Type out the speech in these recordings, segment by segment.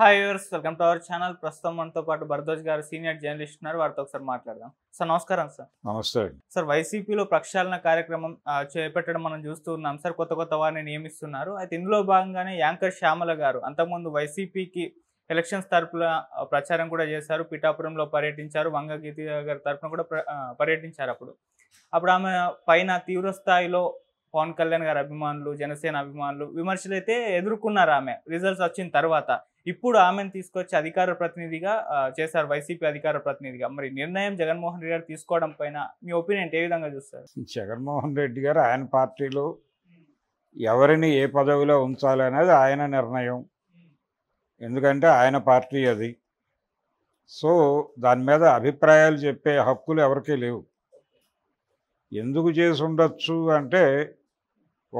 hi welcome to our channel ప్రస్తుతం మనతో పాటు భరద్వాజ్ గారు సీనియర్ జర్నలిస్ట్ ఉన్నారు వారితో ఒకసారి మాట్లాడదాం సార్ నమస్కారం సార్ నమస్తే సార్ వైసీపీలో ప్రక్షాళన కార్యక్రమం చేపట్టడం మనం చూస్తూ ఉన్నాం సార్ కొత్త కొత్త వారిని నియమిస్తున్నారు అయితే ఇందులో భాగంగానే యాంకర్ శ్యామల గారు అంతకుముందు వైసీపీకి ఎలక్షన్స్ తరపున ప్రచారం కూడా చేశారు పిఠాపురంలో పర్యటించారు వంగగీతి గారి తరఫున కూడా పర్యటించారు అప్పుడు అప్పుడు ఆమె పైన తీవ్ర స్థాయిలో పవన్ కళ్యాణ్ గారి అభిమానులు జనసేన అభిమానులు విమర్శలు అయితే ఎదుర్కొన్నారు ఆమె రిజల్ట్స్ వచ్చిన తర్వాత ఇప్పుడు ఆమెను తీసుకొచ్చి అధికార ప్రతినిధిగా చేశారు వైసీపీ అధికార ప్రతినిధిగా మరి నిర్ణయం జగన్మోహన్ రెడ్డి గారు తీసుకోవడం పైన మీ ఒపీనియన్ ఏ విధంగా చూస్తారు జగన్మోహన్ రెడ్డి గారు ఆయన పార్టీలో ఎవరిని ఏ పదవిలో ఉంచాలి అనేది ఆయన నిర్ణయం ఎందుకంటే ఆయన పార్టీ అది సో దాని మీద అభిప్రాయాలు చెప్పే హక్కులు ఎవరికీ లేవు ఎందుకు చేసి ఉండొచ్చు అంటే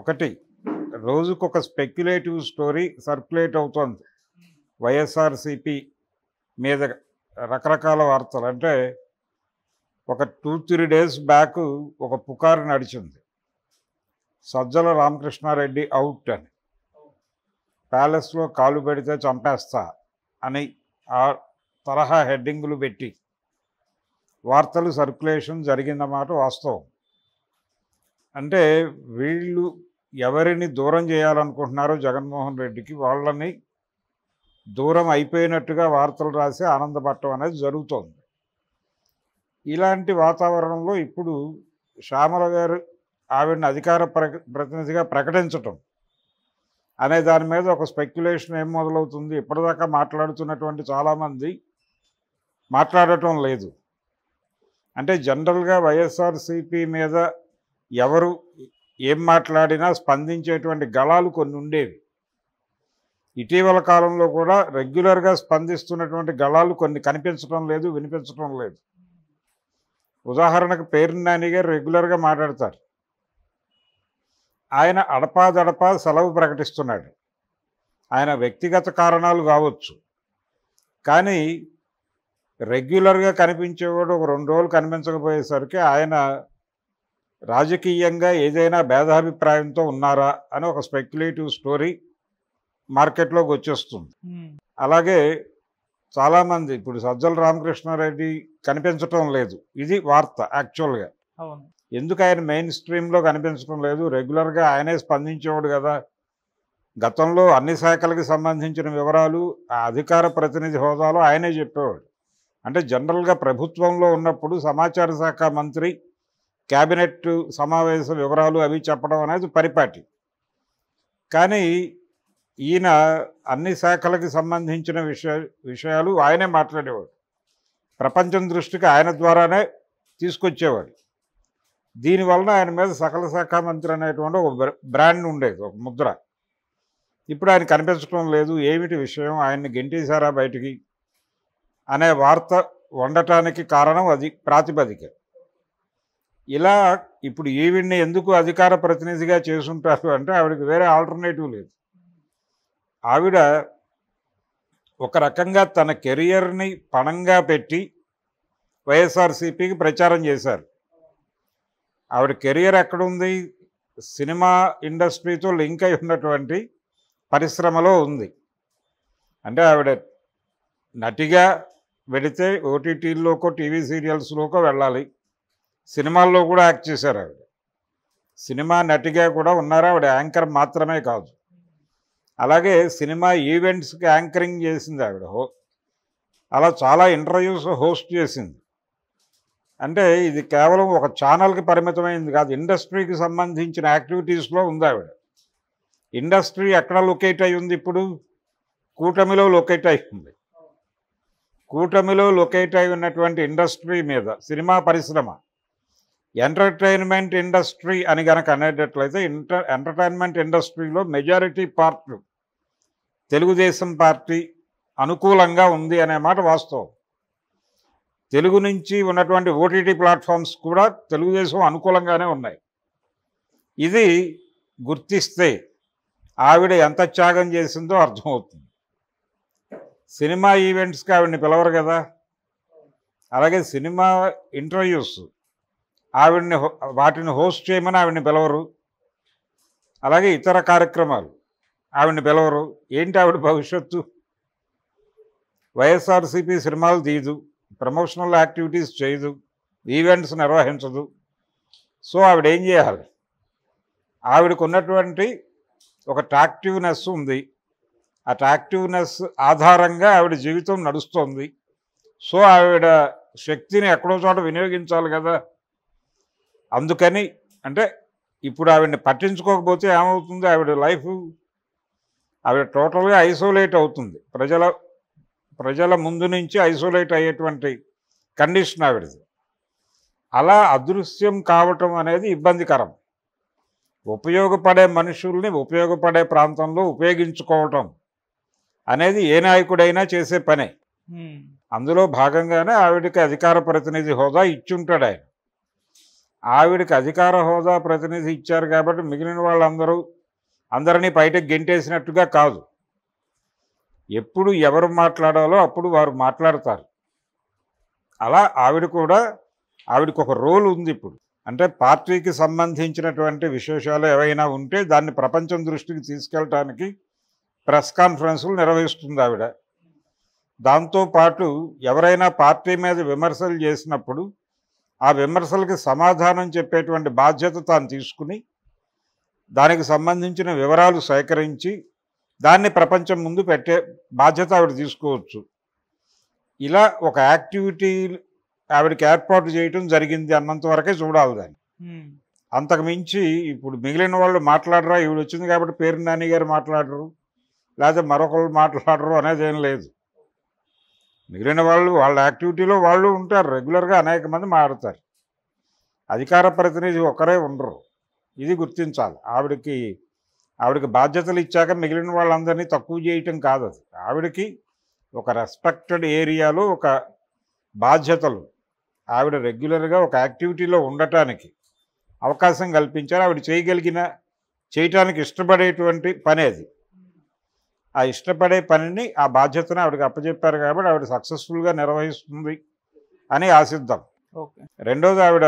ఒకటి రోజుకొక స్పెక్యులేటివ్ స్టోరీ సర్క్యులేట్ అవుతుంది వైఎస్ఆర్సీపీ మీద రకరకాల వార్తలు అంటే ఒక టూ త్రీ డేస్ బ్యాక్ ఒక పుకారు నడిచింది సజ్జల రామకృష్ణారెడ్డి అవుట్ అని ప్యాలెస్లో కాలు పెడితే చంపేస్తా అని ఆ తరహా హెడ్డింగులు పెట్టి వార్తలు సర్క్యులేషన్ జరిగిందన్నమాట వాస్తవం అంటే వీళ్ళు ఎవరిని దూరం చేయాలనుకుంటున్నారో జగన్మోహన్ రెడ్డికి వాళ్ళని దూరం అయిపోయినట్టుగా వార్తలు రాసి ఆనందపడటం అనేది జరుగుతోంది ఇలాంటి వాతావరణంలో ఇప్పుడు శ్యామల గారు ఆవిడని అధికార ప్రతినిధిగా ప్రకటించటం అనే దాని మీద ఒక స్పెక్యులేషన్ ఏం మొదలవుతుంది ఇప్పటిదాకా మాట్లాడుతున్నటువంటి చాలామంది మాట్లాడటం లేదు అంటే జనరల్గా వైఎస్ఆర్సిపి మీద ఎవరు ఏం మాట్లాడినా స్పందించేటువంటి గళాలు కొన్ని ఉండేవి ఇటీవల కాలంలో కూడా రెగ్యులర్గా స్పందిస్తున్నటువంటి గళాలు కొన్ని కనిపించడం లేదు వినిపించడం లేదు ఉదాహరణకు పేరు నాని గారు రెగ్యులర్గా మాట్లాడతారు ఆయన అడపాదడపా సెలవు ప్రకటిస్తున్నాడు ఆయన వ్యక్తిగత కారణాలు కావచ్చు కానీ రెగ్యులర్గా కనిపించేవాడు ఒక రెండు రోజులు కనిపించకపోయేసరికి ఆయన రాజకీయంగా ఏదైనా భేదాభిప్రాయంతో ఉన్నారా అని ఒక స్పెక్యులేటివ్ స్టోరీ మార్కెట్లోకి వచ్చేస్తుంది అలాగే చాలామంది ఇప్పుడు సజ్జల రామకృష్ణారెడ్డి కనిపించటం లేదు ఇది వార్త యాక్చువల్గా ఎందుకు ఆయన మెయిన్ స్ట్రీమ్లో కనిపించడం లేదు రెగ్యులర్గా ఆయనే స్పందించేవాడు కదా గతంలో అన్ని శాఖలకు సంబంధించిన వివరాలు ఆ అధికార ప్రతినిధి హోదాలో ఆయనే చెప్పేవాడు అంటే జనరల్గా ప్రభుత్వంలో ఉన్నప్పుడు సమాచార శాఖ మంత్రి క్యాబినెట్ సమావేశ వివరాలు అవి చెప్పడం అనేది పరిపాటి కానీ ఈయన అన్ని శాఖలకు సంబంధించిన విషయ విషయాలు ఆయనే మాట్లాడేవాడు ప్రపంచం దృష్టికి ఆయన ద్వారానే తీసుకొచ్చేవాడు దీనివలన ఆయన మీద సకల శాఖ మంత్రి అనేటువంటి ఒక బ్రాండ్ ఉండేది ఒక ముద్ర ఇప్పుడు ఆయన కనిపించడం లేదు ఏమిటి విషయం ఆయన్ని గెంటేశారా బయటికి అనే వార్త ఉండటానికి కారణం అది ప్రాతిపదిక ఇలా ఇప్పుడు ఈవిడ్ని ఎందుకు అధికార ప్రతినిధిగా చేసుంటారు అంటే ఆవిడకి వేరే ఆల్టర్నేటివ్ లేదు ఆవిడ ఒక రకంగా తన కెరియర్ని పణంగా పెట్టి వైఎస్ఆర్సీపీకి ప్రచారం చేశారు ఆవిడ కెరియర్ ఎక్కడుంది సినిమా ఇండస్ట్రీతో లింక్ అయి ఉన్నటువంటి పరిశ్రమలో ఉంది అంటే ఆవిడ నటిగా వెళితే ఓటీటీల్లోకో టీవీ సీరియల్స్లోకో వెళ్ళాలి సినిమాల్లో కూడా యాక్ట్ చేశారు ఆవిడ సినిమా నటిగా కూడా ఉన్నారు ఆవిడ యాంకర్ మాత్రమే కాదు అలాగే సినిమా ఈవెంట్స్కి యాంకరింగ్ చేసింది ఆవిడ హో అలా చాలా ఇంటర్వ్యూస్ హోస్ట్ చేసింది అంటే ఇది కేవలం ఒక ఛానల్కి పరిమితమైంది కాదు ఇండస్ట్రీకి సంబంధించిన యాక్టివిటీస్లో ఉంది ఆవిడ ఇండస్ట్రీ ఎక్కడ లొకేట్ అయి ఉంది ఇప్పుడు కూటమిలో లొకేట్ అయి ఉంది కూటమిలో లొకేట్ అయి ఉన్నటువంటి ఇండస్ట్రీ మీద సినిమా పరిశ్రమ ఎంటర్టైన్మెంట్ ఇండస్ట్రీ అని కనుక అనేటట్లయితే ఎంటర్టైన్మెంట్ ఇండస్ట్రీలో మెజారిటీ పార్ట్లు తెలుగుదేశం పార్టీ అనుకూలంగా ఉంది అనే మాట వాస్తవం తెలుగు నుంచి ఉన్నటువంటి ఓటీటీ ప్లాట్ఫామ్స్ కూడా తెలుగుదేశం అనుకూలంగానే ఉన్నాయి ఇది గుర్తిస్తే ఆవిడ ఎంత త్యాగం చేసిందో అర్థమవుతుంది సినిమా ఈవెంట్స్కి ఆవిడని పిలవరు కదా అలాగే సినిమా ఇంటర్వ్యూస్ ఆవిడని వాటిని హోస్ట్ చేయమని ఆవిడని పిలవరు అలాగే ఇతర కార్యక్రమాలు ఆవిడని పిలవరు ఏంటి ఆవిడ భవిష్యత్తు వైఎస్ఆర్సీపీ సినిమాలు తీయదు ప్రమోషనల్ యాక్టివిటీస్ చేయదు ఈవెంట్స్ నిర్వహించదు సో ఆవిడ ఏం చేయాలి ఆవిడకు ఉన్నటువంటి ఒక టాక్టివ్నెస్ ఉంది ఆ ట్రాక్టివ్నెస్ ఆధారంగా ఆవిడ జీవితం నడుస్తుంది సో ఆవిడ శక్తిని ఎక్కడో చోట వినియోగించాలి కదా అందుకని అంటే ఇప్పుడు ఆవిడని పట్టించుకోకపోతే ఏమవుతుంది ఆవిడ లైఫ్ అవి టోటల్గా ఐసోలేట్ అవుతుంది ప్రజల ప్రజల ముందు నుంచి ఐసోలేట్ అయ్యేటువంటి కండిషన్ ఆవిడది అలా అదృశ్యం కావటం అనేది ఇబ్బందికరం ఉపయోగపడే మనుషుల్ని ఉపయోగపడే ప్రాంతంలో ఉపయోగించుకోవటం అనేది ఏ నాయకుడైనా చేసే పనే అందులో భాగంగానే ఆవిడకి అధికార ప్రతినిధి హోదా ఇచ్చుంటాడు ఆయన ఆవిడకి అధికార హోదా ప్రతినిధి ఇచ్చారు కాబట్టి మిగిలిన వాళ్ళందరూ అందరినీ బయటకు గెంటేసినట్టుగా కాదు ఎప్పుడు ఎవరు మాట్లాడాలో అప్పుడు వారు మాట్లాడతారు అలా ఆవిడ కూడా ఆవిడకు ఒక రోల్ ఉంది ఇప్పుడు అంటే పార్టీకి సంబంధించినటువంటి విశేషాలు ఏవైనా ఉంటే దాన్ని ప్రపంచం దృష్టికి తీసుకెళ్ళటానికి ప్రెస్ కాన్ఫరెన్సులు నిర్వహిస్తుంది ఆవిడ దాంతోపాటు ఎవరైనా పార్టీ మీద విమర్శలు చేసినప్పుడు ఆ విమర్శలకి సమాధానం చెప్పేటువంటి బాధ్యత తాను తీసుకుని దానికి సంబంధించిన వివరాలు సేకరించి దాన్ని ప్రపంచం ముందు పెట్టే బాధ్యత ఆవిడ తీసుకోవచ్చు ఇలా ఒక యాక్టివిటీ ఆవిడకి ఏర్పాటు చేయటం జరిగింది అన్నంత వరకే చూడాలి దాన్ని అంతకు మించి ఇప్పుడు మిగిలిన వాళ్ళు మాట్లాడరా ఈవిడ వచ్చింది కాబట్టి పేరు నాని గారు మాట్లాడరు లేదా మరొకళ్ళు మాట్లాడరు అనేది ఏం లేదు మిగిలిన వాళ్ళు వాళ్ళ యాక్టివిటీలో వాళ్ళు ఉంటారు రెగ్యులర్గా అనేక మంది మారుతారు అధికార ప్రతినిధి ఒకరే ఉండరు ఇది గుర్తించాలి ఆవిడకి ఆవిడకి బాధ్యతలు ఇచ్చాక మిగిలిన వాళ్ళందరినీ తక్కువ చేయటం కాదు అది ఆవిడకి ఒక రెస్పెక్టెడ్ ఏరియాలో ఒక బాధ్యతలు ఆవిడ రెగ్యులర్గా ఒక యాక్టివిటీలో ఉండటానికి అవకాశం కల్పించారు ఆవిడ చేయగలిగిన చేయటానికి ఇష్టపడేటువంటి పని అది ఆ ఇష్టపడే పనిని ఆ బాధ్యతను ఆవిడకి అప్పచెప్పారు కాబట్టి ఆవిడ సక్సెస్ఫుల్గా నిర్వహిస్తుంది అని ఆశిద్దాం రెండోది ఆవిడ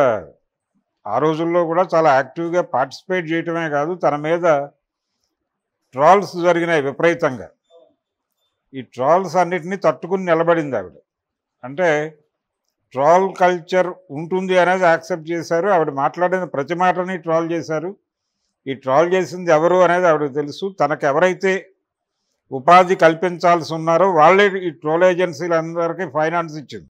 ఆ రోజుల్లో కూడా చాలా యాక్టివ్గా పార్టిసిపేట్ చేయటమే కాదు తన మీద ట్రాల్స్ జరిగినాయి విపరీతంగా ఈ ట్రాల్స్ అన్నిటినీ తట్టుకుని నిలబడింది ఆవిడ అంటే ట్రాల్ కల్చర్ ఉంటుంది అనేది యాక్సెప్ట్ చేశారు ఆవిడ మాట్లాడిన ప్రతి మాటని ట్రాల్ చేశారు ఈ ట్రాల్ చేసింది ఎవరు అనేది ఆవిడకి తెలుసు తనకు ఎవరైతే ఉపాధి కల్పించాల్సి ఉన్నారో వాళ్ళే ఈ ట్రోల్ ఏజెన్సీలందరికీ ఫైనాన్స్ ఇచ్చింది